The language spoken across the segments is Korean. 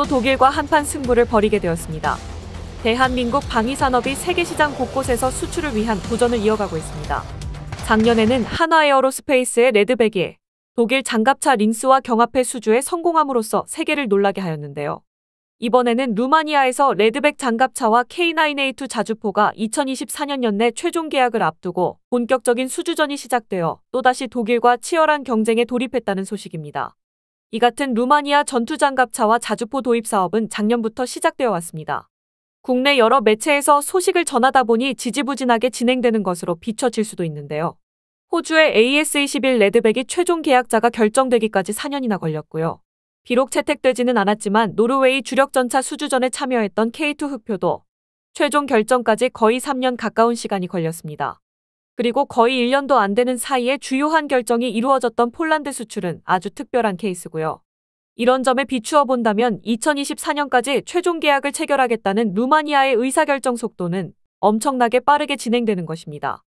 또 독일과 한판 승부를 벌이게 되었습니다. 대한민국 방위산업이 세계 시장 곳곳에서 수출을 위한 도전을 이어가고 있습니다. 작년에는 하나에어로스페이스의 레드백이 독일 장갑차 린스와 경합해 수주에 성공함으로써 세계를 놀라게 하였는데요. 이번에는 루마니아에서 레드백 장갑차와 K9A2 자주포가 2024년 연내 최종 계약을 앞두고 본격적인 수주전이 시작되어 또다시 독일과 치열한 경쟁에 돌입했다는 소식입니다. 이 같은 루마니아 전투장갑차와 자주포 도입 사업은 작년부터 시작되어 왔습니다. 국내 여러 매체에서 소식을 전하다 보니 지지부진하게 진행되는 것으로 비춰질 수도 있는데요. 호주의 AS21 레드백이 최종 계약자가 결정되기까지 4년이나 걸렸고요. 비록 채택되지는 않았지만 노르웨이 주력전차 수주전에 참여했던 K2 흑표도 최종 결정까지 거의 3년 가까운 시간이 걸렸습니다. 그리고 거의 1년도 안 되는 사이에 주요한 결정이 이루어졌던 폴란드 수출은 아주 특별한 케이스고요. 이런 점에 비추어 본다면 2024년까지 최종 계약을 체결하겠다는 루마니아의 의사결정 속도는 엄청나게 빠르게 진행되는 것입니다.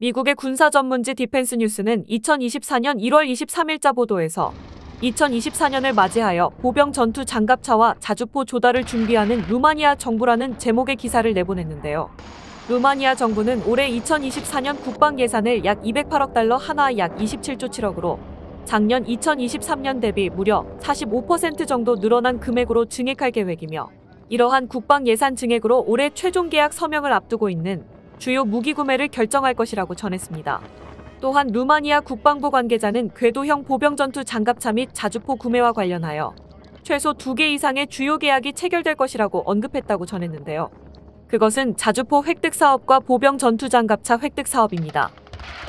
미국의 군사 전문지 디펜스 뉴스는 2024년 1월 23일자 보도에서 2024년을 맞이하여 보병 전투 장갑차와 자주포 조달을 준비하는 루마니아 정부라는 제목의 기사를 내보냈는데요. 루마니아 정부는 올해 2024년 국방 예산을 약 208억 달러 하나 약 27조 7억으로 작년 2023년 대비 무려 45% 정도 늘어난 금액으로 증액할 계획이며 이러한 국방 예산 증액으로 올해 최종 계약 서명을 앞두고 있는 주요 무기 구매를 결정할 것이라고 전했습니다. 또한 루마니아 국방부 관계자는 궤도형 보병 전투 장갑차 및 자주포 구매와 관련하여 최소 2개 이상의 주요 계약이 체결될 것이라고 언급했다고 전했는데요. 그것은 자주포 획득 사업과 보병 전투장갑차 획득 사업입니다.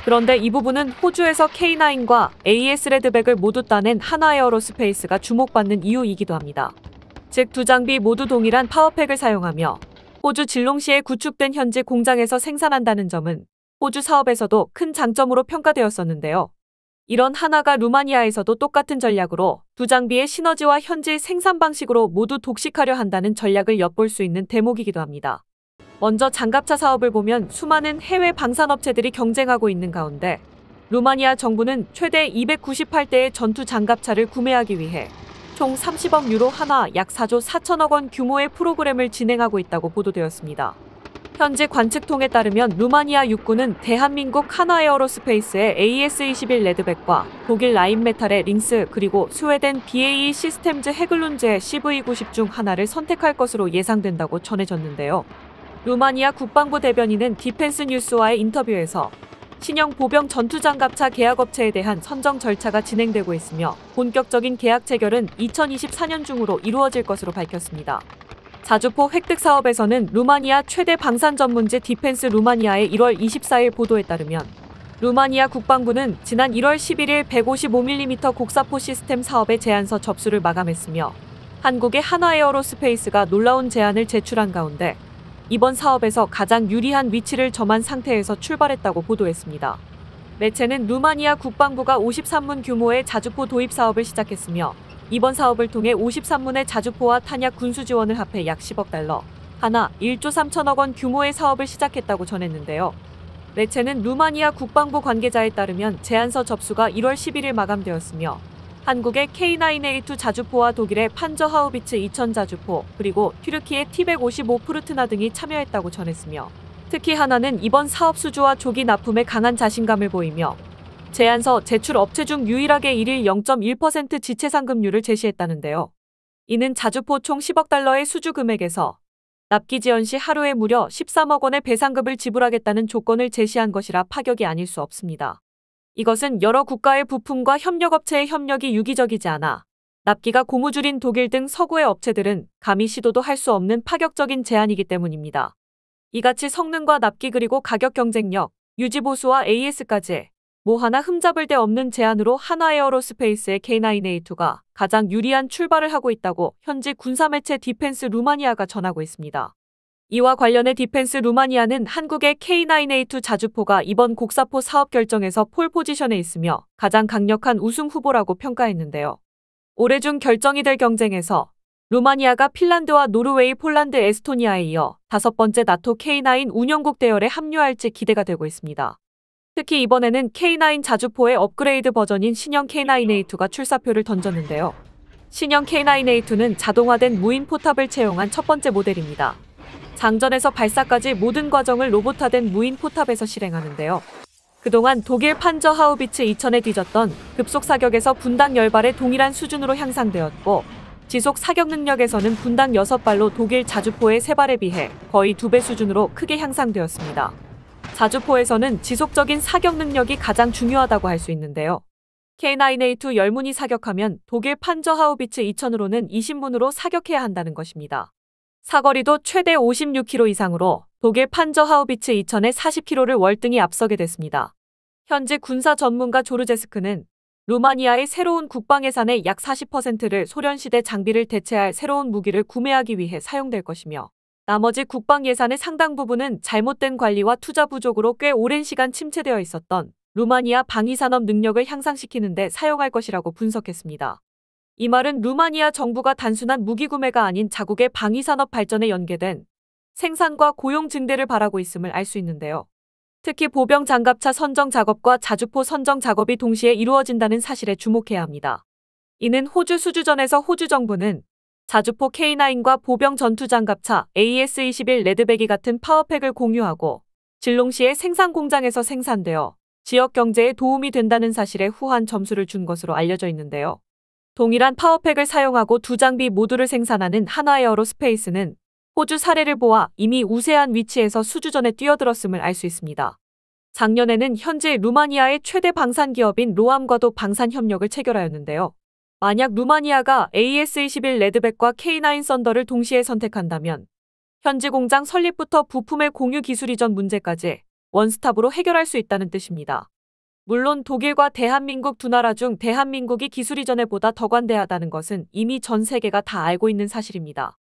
그런데 이 부분은 호주에서 K9과 AS 레드백을 모두 따낸 하나에어로스페이스가 주목받는 이유이기도 합니다. 즉 두 장비 모두 동일한 파워팩을 사용하며 호주 진롱시에 구축된 현지 공장에서 생산한다는 점은 호주 사업에서도 큰 장점으로 평가되었었는데요. 이런 하나가 루마니아에서도 똑같은 전략으로 두 장비의 시너지와 현지 생산 방식으로 모두 독식하려 한다는 전략을 엿볼 수 있는 대목이기도 합니다. 먼저 장갑차 사업을 보면 수많은 해외 방산업체들이 경쟁하고 있는 가운데 루마니아 정부는 최대 298대의 전투 장갑차를 구매하기 위해 총 30억 유로 하나 약 4조 4천억 원 규모의 프로그램을 진행하고 있다고 보도되었습니다. 현재 관측통에 따르면 루마니아 육군은 대한민국 카나에어로스페이스의 AS-21 레드백과 독일 라인메탈의 링스 그리고 스웨덴 BAE 시스템즈 해글룬즈의 CV-90 중 하나를 선택할 것으로 예상된다고 전해졌는데요. 루마니아 국방부 대변인은 디펜스 뉴스와의 인터뷰에서 신형 보병 전투장갑차 계약업체에 대한 선정 절차가 진행되고 있으며 본격적인 계약 체결은 2024년 중으로 이루어질 것으로 밝혔습니다. 자주포 획득 사업에서는 루마니아 최대 방산 전문지 디펜스 루마니아의 1월 24일 보도에 따르면 루마니아 국방부는 지난 1월 11일 155mm 곡사포 시스템 사업의 제안서 접수를 마감했으며 한국의 하나에어로스페이스가 놀라운 제안을 제출한 가운데 이번 사업에서 가장 유리한 위치를 점한 상태에서 출발했다고 보도했습니다. 매체는 루마니아 국방부가 53문 규모의 자주포 도입 사업을 시작했으며 이번 사업을 통해 53문의 자주포와 탄약 군수 지원을 합해 약 10억 달러, 하나 1조 3천억 원 규모의 사업을 시작했다고 전했는데요. 매체는 루마니아 국방부 관계자에 따르면 제안서 접수가 1월 11일 마감되었으며 한국의 K9A2 자주포와 독일의 판저 하우비츠 2000 자주포, 그리고 튀르키의 T155 프루트나 등이 참여했다고 전했으며 특히 하나는 이번 사업 수주와 조기 납품에 강한 자신감을 보이며 제안서 제출 업체 중 유일하게 1일 0.1% 지체상금률을 제시했다는데요. 이는 자주포 총 10억 달러의 수주 금액에서 납기 지연 시 하루에 무려 13억 원의 배상금을 지불하겠다는 조건을 제시한 것이라 파격이 아닐 수 없습니다. 이것은 여러 국가의 부품과 협력업체의 협력이 유기적이지 않아 납기가 고무줄인 독일 등 서구의 업체들은 감히 시도도 할 수 없는 파격적인 제안이기 때문입니다. 이같이 성능과 납기 그리고 가격 경쟁력, 유지보수와 AS까지 뭐 하나 흠잡을 데 없는 제안으로 한화에어로스페이스의 K9A2가 가장 유리한 출발을 하고 있다고 현지 군사매체 디펜스 루마니아가 전하고 있습니다. 이와 관련해 디펜스 루마니아는 한국의 K9A2 자주포가 이번 곡사포 사업 결정에서 폴 포지션에 있으며 가장 강력한 우승 후보라고 평가했는데요. 올해 중 결정이 될 경쟁에서 루마니아가 핀란드와 노르웨이, 폴란드, 에스토니아에 이어 다섯 번째 나토 K9 운영국 대열에 합류할지 기대가 되고 있습니다. 특히 이번에는 K9 자주포의 업그레이드 버전인 신형 K9A2가 출사표를 던졌는데요. 신형 K9A2는 자동화된 무인 포탑을 채용한 첫 번째 모델입니다. 장전에서 발사까지 모든 과정을 로봇화된 무인 포탑에서 실행하는데요. 그동안 독일 판저 하우비츠 2000에 뒤졌던 급속 사격에서 분당 열발의 동일한 수준으로 향상되었고 지속 사격 능력에서는 분당 6발로 독일 자주포의 3발에 비해 거의 2배 수준으로 크게 향상되었습니다. 자주포에서는 지속적인 사격 능력이 가장 중요하다고 할 수 있는데요. K9A2 열문이 사격하면 독일 판저 하우비츠 2000으로는 20문으로 사격해야 한다는 것입니다. 사거리도 최대 56km 이상으로 독일 판저 하우비츠 2 0 0 0에 40km를 월등히 앞서게 됐습니다. 현재 군사 전문가 조르제스크는 루마니아의 새로운 국방 예산의 약 40%를 소련 시대 장비를 대체할 새로운 무기를 구매하기 위해 사용될 것이며 나머지 국방 예산의 상당 부분은 잘못된 관리와 투자 부족으로 꽤 오랜 시간 침체되어 있었던 루마니아 방위산업 능력을 향상시키는 데 사용할 것이라고 분석했습니다. 이 말은 루마니아 정부가 단순한 무기 구매가 아닌 자국의 방위산업 발전에 연계된 생산과 고용 증대를 바라고 있음을 알 수 있는데요. 특히 보병 장갑차 선정 작업과 자주포 선정 작업이 동시에 이루어진다는 사실에 주목해야 합니다. 이는 호주 수주전에서 호주 정부는 자주포 K9과 보병 전투 장갑차 AS-21 레드베기 같은 파워팩을 공유하고 진롱시의 생산 공장에서 생산되어 지역 경제에 도움이 된다는 사실에 후한 점수를 준 것으로 알려져 있는데요. 동일한 파워팩을 사용하고 두 장비 모두를 생산하는 하나에어로스페이스는 호주 사례를 보아 이미 우세한 위치에서 수주전에 뛰어들었음을 알 수 있습니다. 작년에는 현재 루마니아의 최대 방산 기업인 로암과도 방산 협력을 체결하였는데요. 만약 루마니아가 AS21 레드백과 K9 썬더를 동시에 선택한다면 현지 공장 설립부터 부품의 공유 기술 이전 문제까지 원스톱으로 해결할 수 있다는 뜻입니다. 물론 독일과 대한민국 두 나라 중 대한민국이 기술 이전에 보다 더 관대하다는 것은 이미 전 세계가 다 알고 있는 사실입니다.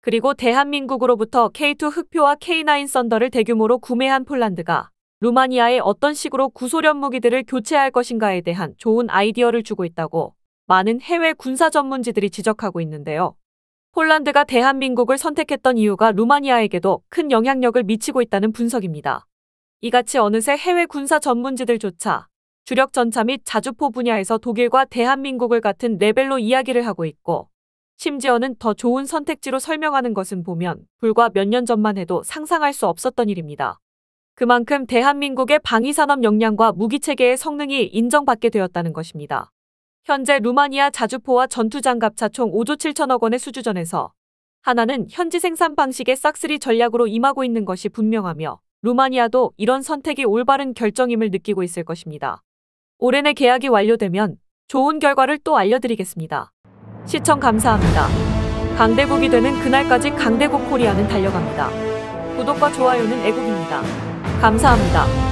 그리고 대한민국으로부터 K2 흑표와 K9 썬더를 대규모로 구매한 폴란드가 루마니아에 어떤 식으로 구소련 무기들을 교체할 것인가에 대한 좋은 아이디어를 주고 있다고 많은 해외 군사 전문지들이 지적하고 있는데요. 폴란드가 대한민국을 선택했던 이유가 루마니아에게도 큰 영향력을 미치고 있다는 분석입니다. 이같이 어느새 해외 군사 전문지들조차 주력 전차 및 자주포 분야에서 독일과 대한민국을 같은 레벨로 이야기를 하고 있고 심지어는 더 좋은 선택지로 설명하는 것은 보면 불과 몇 년 전만 해도 상상할 수 없었던 일입니다. 그만큼 대한민국의 방위산업 역량과 무기체계의 성능이 인정받게 되었다는 것입니다. 현재 루마니아 자주포와 전투장갑차 총 5조 7천억 원의 수주전에서 하나는 현지 생산 방식의 싹쓸이 전략으로 임하고 있는 것이 분명하며 루마니아도 이런 선택이 올바른 결정임을 느끼고 있을 것입니다. 올해 내 계약이 완료되면 좋은 결과를 또 알려드리겠습니다. 시청 감사합니다. 강대국이 되는 그날까지 강대국 코리아는 달려갑니다. 구독과 좋아요는 애국입니다. 감사합니다.